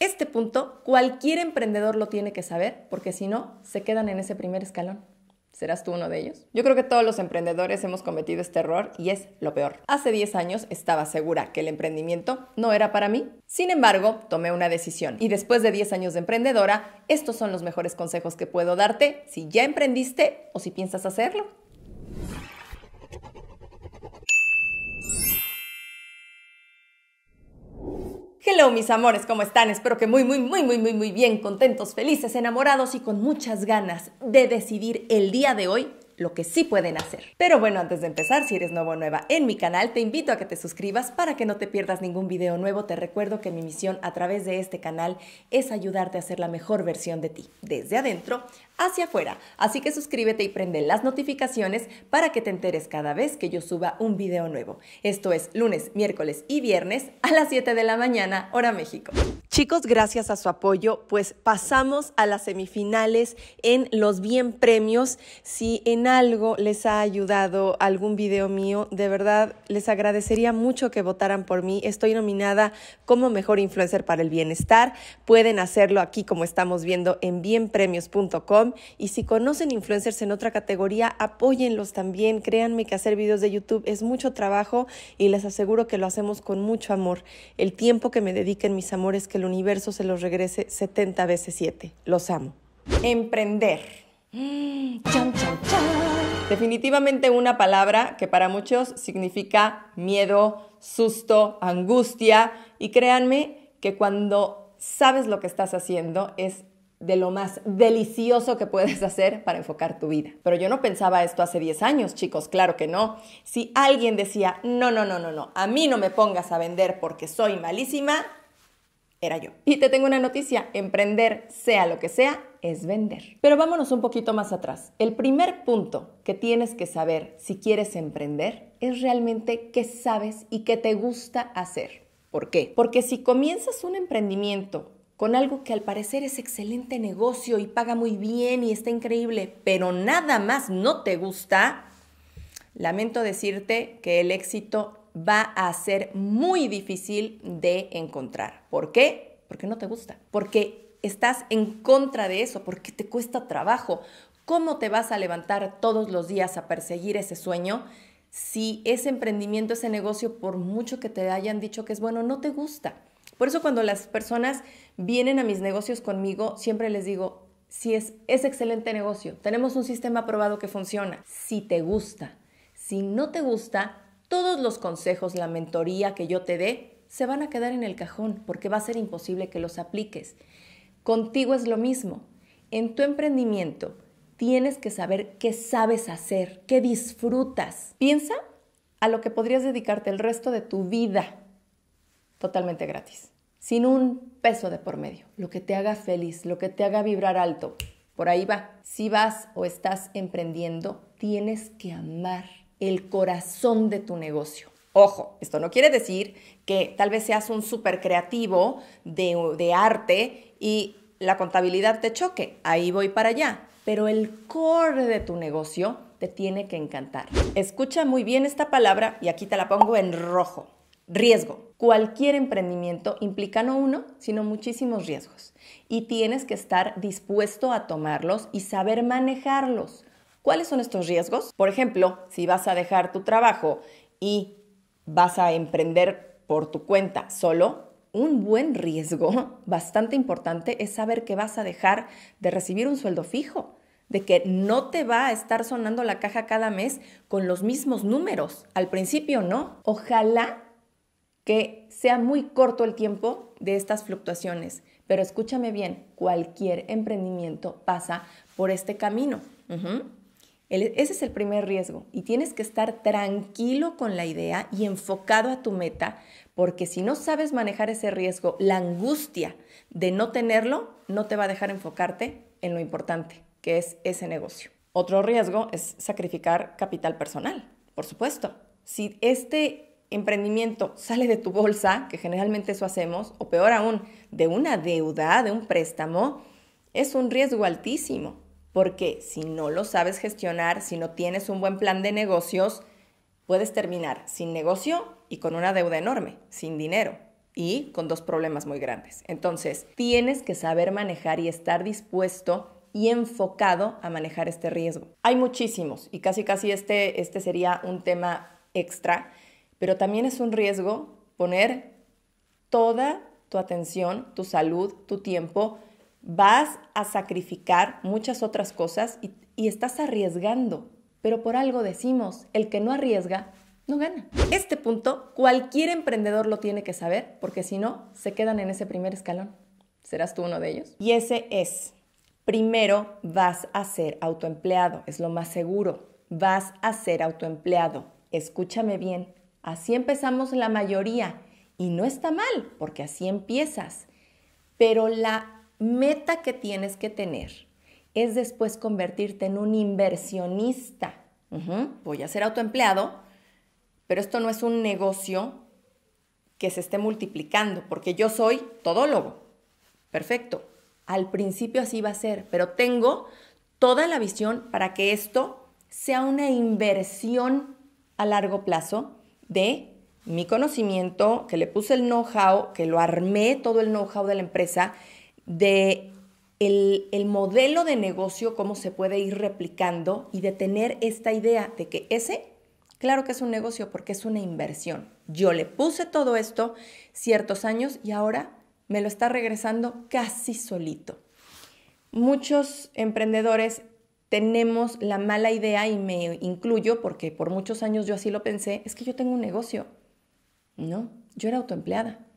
Este punto cualquier emprendedor lo tiene que saber porque si no, se quedan en ese primer escalón. ¿Serás tú uno de ellos? Yo creo que todos los emprendedores hemos cometido este error y es lo peor. Hace 10 años estaba segura que el emprendimiento no era para mí. Sin embargo, tomé una decisión y después de 10 años de emprendedora, estos son los mejores consejos que puedo darte si ya emprendiste o si piensas hacerlo. mis amores, ¿cómo están? Espero que muy, muy, muy, muy, muy, muy bien, contentos, felices, enamorados y con muchas ganas de decidir el día de hoy lo que sí pueden hacer. Pero bueno, antes de empezar, si eres nuevo o nueva en mi canal, te invito a que te suscribas para que no te pierdas ningún video nuevo. Te recuerdo que mi misión a través de este canal es ayudarte a hacer la mejor versión de ti, desde adentro hacia afuera. Así que suscríbete y prende las notificaciones para que te enteres cada vez que yo suba un video nuevo. Esto es lunes, miércoles y viernes a las 7 de la mañana, hora México. Chicos, gracias a su apoyo, pues pasamos a las semifinales en los bien premios. Si en algo les ha ayudado algún video mío, de verdad les agradecería mucho que votaran por mí. Estoy nominada como mejor influencer para el bienestar. Pueden hacerlo aquí como estamos viendo en bienpremios.com y si conocen influencers en otra categoría, apóyenlos también. Créanme que hacer videos de YouTube es mucho trabajo y les aseguro que lo hacemos con mucho amor. El tiempo que me dediquen mis amores que el universo se los regrese 70 veces 7. Los amo. Emprender. Definitivamente una palabra que para muchos significa miedo, susto, angustia y créanme que cuando sabes lo que estás haciendo es de lo más delicioso que puedes hacer para enfocar tu vida. Pero yo no pensaba esto hace 10 años, chicos, claro que no. Si alguien decía, no, no, no, no, no, a mí no me pongas a vender porque soy malísima, era yo. Y te tengo una noticia, emprender, sea lo que sea, es vender. Pero vámonos un poquito más atrás. El primer punto que tienes que saber si quieres emprender es realmente qué sabes y qué te gusta hacer. ¿Por qué? Porque si comienzas un emprendimiento con algo que al parecer es excelente negocio y paga muy bien y está increíble, pero nada más no te gusta, lamento decirte que el éxito va a ser muy difícil de encontrar. ¿Por qué? Porque no te gusta, porque estás en contra de eso, porque te cuesta trabajo. ¿Cómo te vas a levantar todos los días a perseguir ese sueño si ese emprendimiento, ese negocio, por mucho que te hayan dicho que es bueno, no te gusta? Por eso cuando las personas vienen a mis negocios conmigo, siempre les digo, si es, es excelente negocio, tenemos un sistema probado que funciona, si te gusta. Si no te gusta, todos los consejos, la mentoría que yo te dé, se van a quedar en el cajón porque va a ser imposible que los apliques. Contigo es lo mismo. En tu emprendimiento tienes que saber qué sabes hacer, qué disfrutas. Piensa a lo que podrías dedicarte el resto de tu vida totalmente gratis, sin un peso de por medio. Lo que te haga feliz, lo que te haga vibrar alto, por ahí va. Si vas o estás emprendiendo, tienes que amar el corazón de tu negocio. Ojo, esto no quiere decir que tal vez seas un súper creativo de, de arte y la contabilidad te choque. Ahí voy para allá. Pero el core de tu negocio te tiene que encantar. Escucha muy bien esta palabra y aquí te la pongo en rojo. Riesgo. Cualquier emprendimiento implica no uno, sino muchísimos riesgos. Y tienes que estar dispuesto a tomarlos y saber manejarlos. ¿Cuáles son estos riesgos? Por ejemplo, si vas a dejar tu trabajo y vas a emprender por tu cuenta solo, un buen riesgo bastante importante es saber que vas a dejar de recibir un sueldo fijo, de que no te va a estar sonando la caja cada mes con los mismos números. Al principio no. Ojalá que sea muy corto el tiempo de estas fluctuaciones. Pero escúchame bien, cualquier emprendimiento pasa por este camino. Ese es el primer riesgo y tienes que estar tranquilo con la idea y enfocado a tu meta, porque si no sabes manejar ese riesgo, la angustia de no tenerlo no te va a dejar enfocarte en lo importante, que es ese negocio. Otro riesgo es sacrificar capital personal, por supuesto. Si este emprendimiento sale de tu bolsa, que generalmente eso hacemos, o peor aún, de una deuda, de un préstamo, es un riesgo altísimo porque si no lo sabes gestionar, si no tienes un buen plan de negocios, puedes terminar sin negocio y con una deuda enorme, sin dinero y con dos problemas muy grandes. Entonces, tienes que saber manejar y estar dispuesto y enfocado a manejar este riesgo. Hay muchísimos y casi casi este, este sería un tema extra, pero también es un riesgo poner toda tu atención, tu salud, tu tiempo vas a sacrificar muchas otras cosas y, estás arriesgando. Pero por algo decimos, el que no arriesga, no gana. Este punto cualquier emprendedor lo tiene que saber porque si no, se quedan en ese primer escalón. ¿Serás tú uno de ellos? Y ese es, primero vas a ser autoempleado, es lo más seguro. Vas a ser autoempleado. Escúchame bien, así empezamos la mayoría y no está mal porque así empiezas. Pero la meta que tienes que tener es después convertirte en un inversionista. Voy a ser autoempleado, pero esto no es un negocio que se esté multiplicando, porque yo soy todólogo. Perfecto. Al principio así va a ser, pero tengo toda la visión para que esto sea una inversión a largo plazo de mi conocimiento, que le puse el know-how, que lo armé todo el know-how de la empresa, de el, modelo de negocio, cómo se puede ir replicando y de tener esta idea de que ese, claro que es un negocio porque es una inversión. Yo le puse todo esto ciertos años y ahora me lo está regresando casi solito. Muchos emprendedores tenemos la mala idea y me incluyo porque por muchos años yo así lo pensé, es que yo tengo un negocio. No, yo era autoempleada.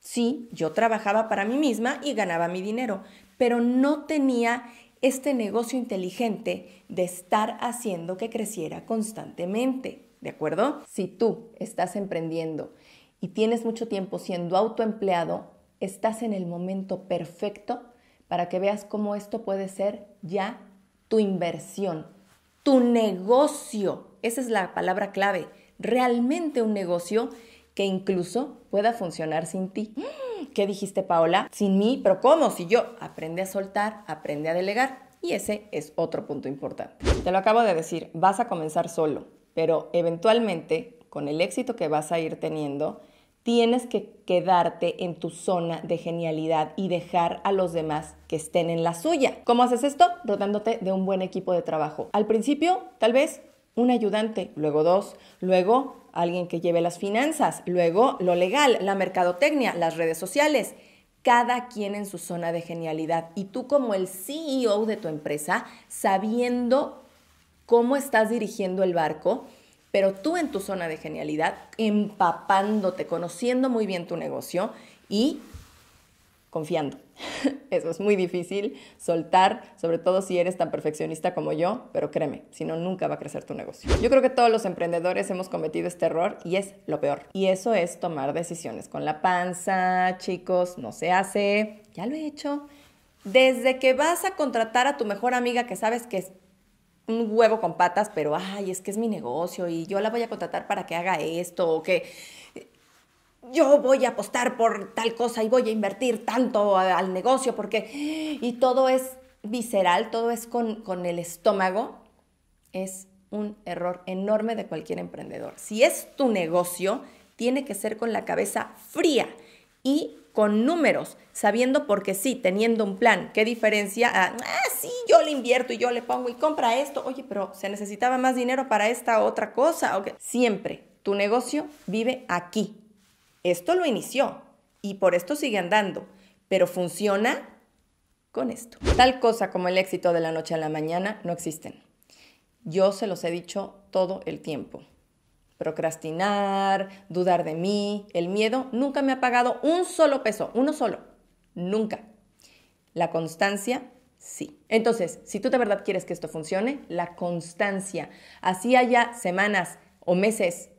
Sí, yo trabajaba para mí misma y ganaba mi dinero, pero no tenía este negocio inteligente de estar haciendo que creciera constantemente, ¿de acuerdo? Si tú estás emprendiendo y tienes mucho tiempo siendo autoempleado, estás en el momento perfecto para que veas cómo esto puede ser ya tu inversión, tu negocio. Esa es la palabra clave. Realmente un negocio que incluso pueda funcionar sin ti. ¿Qué dijiste, Paola? Sin mí, pero ¿cómo? Si yo aprende a soltar, aprende a delegar. Y ese es otro punto importante. Te lo acabo de decir, vas a comenzar solo, pero eventualmente, con el éxito que vas a ir teniendo, tienes que quedarte en tu zona de genialidad y dejar a los demás que estén en la suya. ¿Cómo haces esto? Rotándote de un buen equipo de trabajo. Al principio, tal vez un ayudante, luego dos, luego alguien que lleve las finanzas, luego lo legal, la mercadotecnia, las redes sociales, cada quien en su zona de genialidad. Y tú como el CEO de tu empresa, sabiendo cómo estás dirigiendo el barco, pero tú en tu zona de genialidad, empapándote, conociendo muy bien tu negocio y confiando. Eso es muy difícil soltar, sobre todo si eres tan perfeccionista como yo, pero créeme, si no, nunca va a crecer tu negocio. Yo creo que todos los emprendedores hemos cometido este error y es lo peor. Y eso es tomar decisiones con la panza, chicos, no se hace, ya lo he hecho. Desde que vas a contratar a tu mejor amiga que sabes que es un huevo con patas, pero ay, es que es mi negocio y yo la voy a contratar para que haga esto o que yo voy a apostar por tal cosa y voy a invertir tanto al negocio porque... Y todo es visceral, todo es con, el estómago. Es un error enorme de cualquier emprendedor. Si es tu negocio, tiene que ser con la cabeza fría y con números, sabiendo qué sí, teniendo un plan. ¿Qué diferencia? Ah, ah, sí, yo le invierto y yo le pongo y compra esto. Oye, pero se necesitaba más dinero para esta otra cosa. Siempre tu negocio vive aquí, esto lo inició y por esto sigue andando, pero funciona con esto. Tal cosa como el éxito de la noche a la mañana no existen. Yo se los he dicho todo el tiempo. Procrastinar, dudar de mí, el miedo, nunca me ha pagado un solo peso, uno solo. Nunca. La constancia, sí. Entonces, si tú de verdad quieres que esto funcione, la constancia, así haya semanas o meses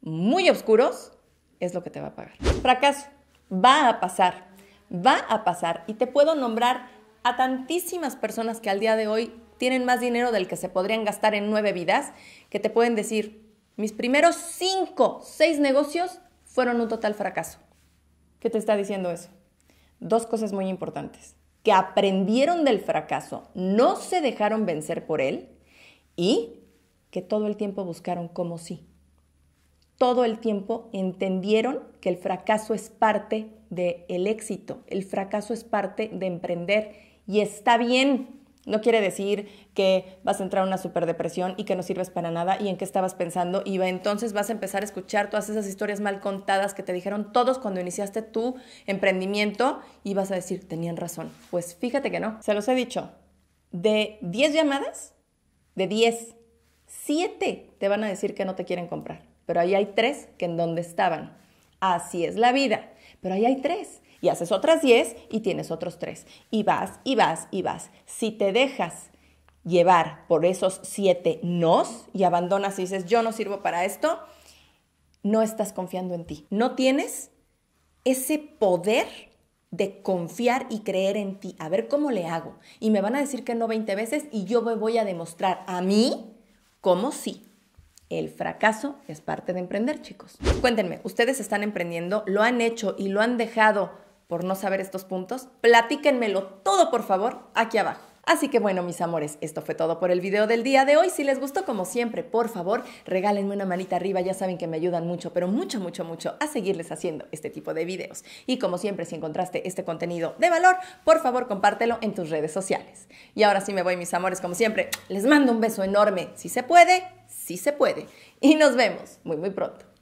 muy oscuros, es lo que te va a pagar. Fracaso. Va a pasar. Va a pasar. Y te puedo nombrar a tantísimas personas que al día de hoy tienen más dinero del que se podrían gastar en nueve vidas, que te pueden decir, mis primeros cinco, seis negocios fueron un total fracaso. ¿Qué te está diciendo eso? Dos cosas muy importantes. Que aprendieron del fracaso, no se dejaron vencer por él y que todo el tiempo buscaron cómo sí todo el tiempo entendieron que el fracaso es parte del el éxito, el fracaso es parte de emprender y está bien. No quiere decir que vas a entrar a una superdepresión y que no sirves para nada y en qué estabas pensando y entonces vas a empezar a escuchar todas esas historias mal contadas que te dijeron todos cuando iniciaste tu emprendimiento y vas a decir, tenían razón. Pues fíjate que no. Se los he dicho, de 10 llamadas, de 10, 7 te van a decir que no te quieren comprar pero ahí hay tres que en donde estaban. Así es la vida, pero ahí hay tres. Y haces otras diez y tienes otros tres. Y vas, y vas, y vas. Si te dejas llevar por esos siete nos y abandonas y dices, yo no sirvo para esto, no estás confiando en ti. No tienes ese poder de confiar y creer en ti. A ver cómo le hago. Y me van a decir que no 20 veces y yo voy a demostrar a mí cómo sí. El fracaso es parte de emprender, chicos. Cuéntenme, ¿ustedes están emprendiendo? ¿Lo han hecho y lo han dejado por no saber estos puntos? Platíquenmelo todo, por favor, aquí abajo. Así que bueno, mis amores, esto fue todo por el video del día de hoy. Si les gustó, como siempre, por favor, regálenme una manita arriba. Ya saben que me ayudan mucho, pero mucho, mucho, mucho a seguirles haciendo este tipo de videos. Y como siempre, si encontraste este contenido de valor, por favor, compártelo en tus redes sociales. Y ahora sí me voy, mis amores, como siempre, les mando un beso enorme, si se puede, sí se puede. Y nos vemos muy, muy pronto.